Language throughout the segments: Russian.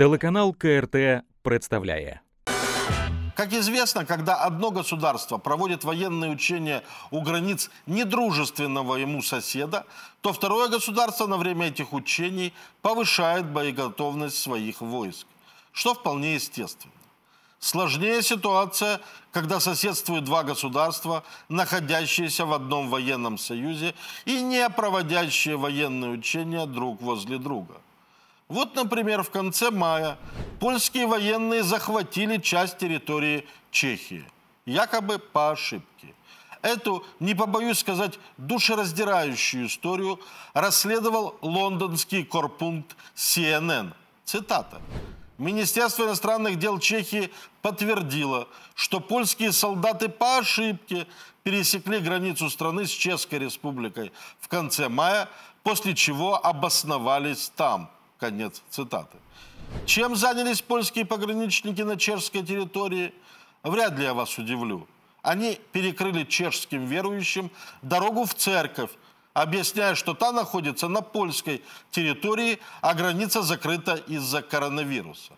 Телеканал КРТ представляет. Как известно, когда одно государство проводит военные учения у границ недружественного ему соседа, то второе государство на время этих учений повышает боеготовность своих войск, что вполне естественно. Сложнее ситуация, когда соседствуют два государства, находящиеся в одном военном союзе и не проводящие военные учения друг возле друга – вот, например, в конце мая польские военные захватили часть территории Чехии, якобы по ошибке. Эту, не побоюсь сказать, душераздирающую историю расследовал лондонский корпункт CNN. Цитата. Министерство иностранных дел Чехии подтвердило, что польские солдаты по ошибке пересекли границу страны с Чешской Республикой в конце мая, после чего обосновались там – Конец цитаты. Чем занялись польские пограничники на чешской территории? Вряд ли я вас удивлю. Они перекрыли чешским верующим дорогу в церковь, объясняя, что та находится на польской территории, а граница закрыта из-за коронавируса.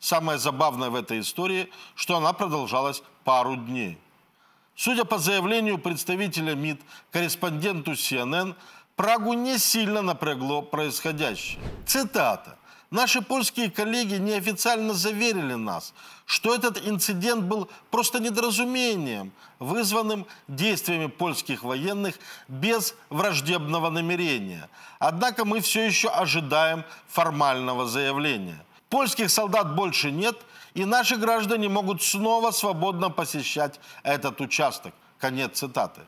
Самое забавное в этой истории, что она продолжалась пару дней. Судя по заявлению представителя МИД, корреспонденту CNN, Прагу не сильно напрягло происходящее. Цитата. Наши польские коллеги неофициально заверили нас, что этот инцидент был просто недоразумением, вызванным действиями польских военных без враждебного намерения. Однако мы все еще ожидаем формального заявления. Польских солдат больше нет, и наши граждане могут снова свободно посещать этот участок. Конец цитаты.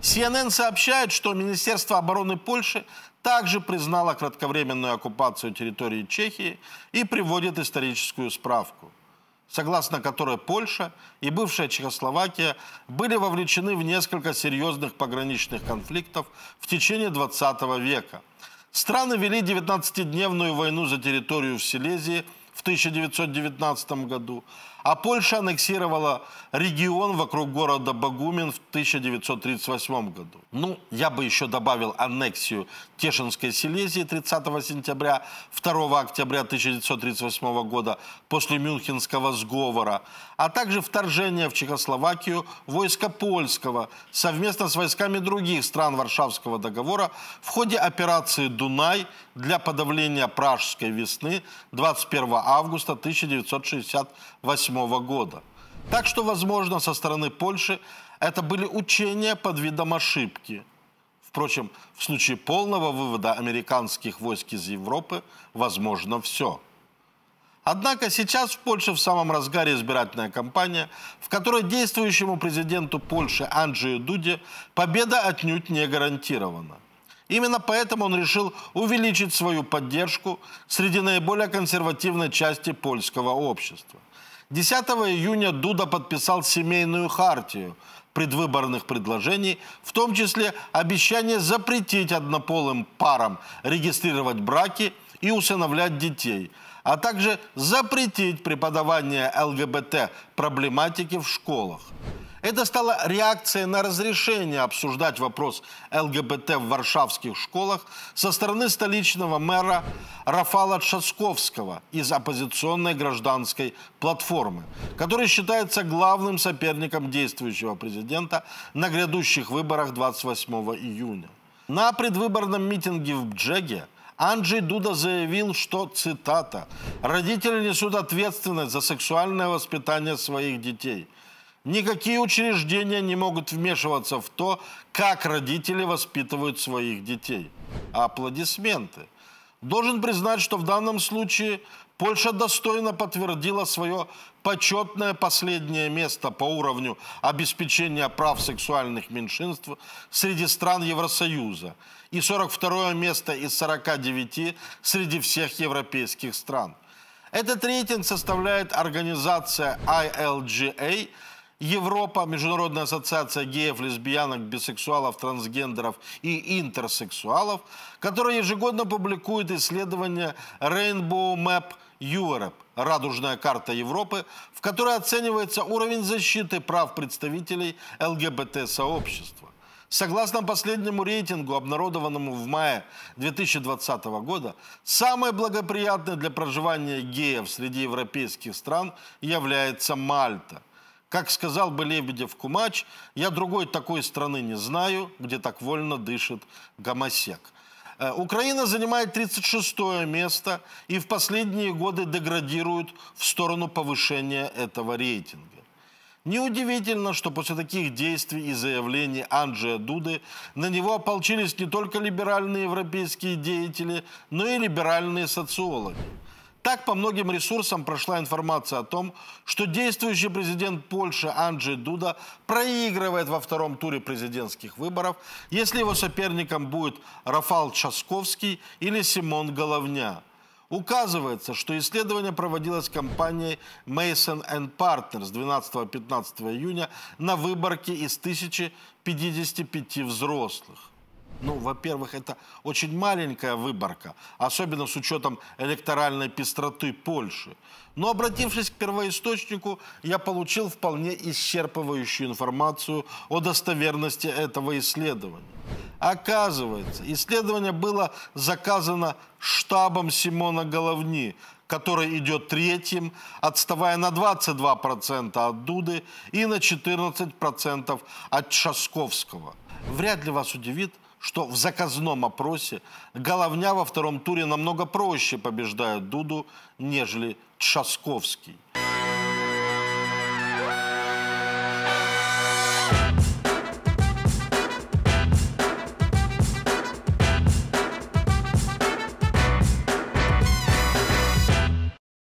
CNN сообщает, что Министерство обороны Польши также признало кратковременную оккупацию территории Чехии и приводит историческую справку, согласно которой Польша и бывшая Чехословакия были вовлечены в несколько серьезных пограничных конфликтов в течение 20 века. Страны вели 19-дневную войну за территорию в Силезии – в 1919 году, а Польша аннексировала регион вокруг города Багумин в 1938 году. Ну, я бы еще добавил аннексию Тешинской Силезии 30 сентября, 2 октября 1938 года после Мюнхенского сговора, а также вторжение в Чехословакию войска польского совместно с войсками других стран Варшавского договора в ходе операции «Дунай» для подавления Пражской весны 21 августа 1968 года. Так что, возможно, со стороны Польши это были учения под видом ошибки. Впрочем, в случае полного вывода американских войск из Европы возможно все. Однако сейчас в Польше в самом разгаре избирательная кампания, в которой действующему президенту Польши Анджею Дуде победа отнюдь не гарантирована. Именно поэтому он решил увеличить свою поддержку среди наиболее консервативной части польского общества. 10 июня Дуда подписал семейную хартию предвыборных предложений, в том числе обещание запретить однополым парам регистрировать браки и усыновлять детей, а также запретить преподавание ЛГБТ-проблематики в школах. Это стало реакцией на разрешение обсуждать вопрос ЛГБТ в варшавских школах со стороны столичного мэра Рафала Часковского из оппозиционной гражданской платформы, который считается главным соперником действующего президента на грядущих выборах 28 июня. На предвыборном митинге в Бджеге Анджей Дуда заявил, что, цитата, «родители несут ответственность за сексуальное воспитание своих детей». Никакие учреждения не могут вмешиваться в то, как родители воспитывают своих детей. Аплодисменты. Должен признать, что в данном случае Польша достойно подтвердила свое почетное последнее место по уровню обеспечения прав сексуальных меньшинств среди стран Евросоюза и 42 место из 49 среди всех европейских стран. Этот рейтинг составляет организация ILGA – Европа, Международная ассоциация геев, лесбиянок, бисексуалов, трансгендеров и интерсексуалов, которая ежегодно публикует исследование Rainbow Map Europe – радужная карта Европы, в которой оценивается уровень защиты прав представителей ЛГБТ-сообщества. Согласно последнему рейтингу, обнародованному в мае 2020 года, самой благоприятной для проживания геев среди европейских стран является Мальта. Как сказал бы Лебедев Кумач, я другой такой страны не знаю, где так вольно дышит гомосек. Э, Украина занимает 36 место и в последние годы деградирует в сторону повышения этого рейтинга. Неудивительно, что после таких действий и заявлений Анджея Дуды на него ополчились не только либеральные европейские деятели, но и либеральные социологи. Так по многим ресурсам прошла информация о том, что действующий президент Польши Анджей Дуда проигрывает во втором туре президентских выборов, если его соперником будет Рафал Часковский или Симон Головня. Указывается, что исследование проводилось компанией Mason Partners 12-15 июня на выборке из 1055 взрослых. Ну, во-первых, это очень маленькая выборка, особенно с учетом электоральной пестроты Польши. Но обратившись к первоисточнику, я получил вполне исчерпывающую информацию о достоверности этого исследования. Оказывается, исследование было заказано штабом Симона Головни, который идет третьим, отставая на 22% от Дуды и на 14% от Часковского. Вряд ли вас удивит, что в заказном опросе Головня во втором туре намного проще побеждает Дуду, нежели Тшасковский.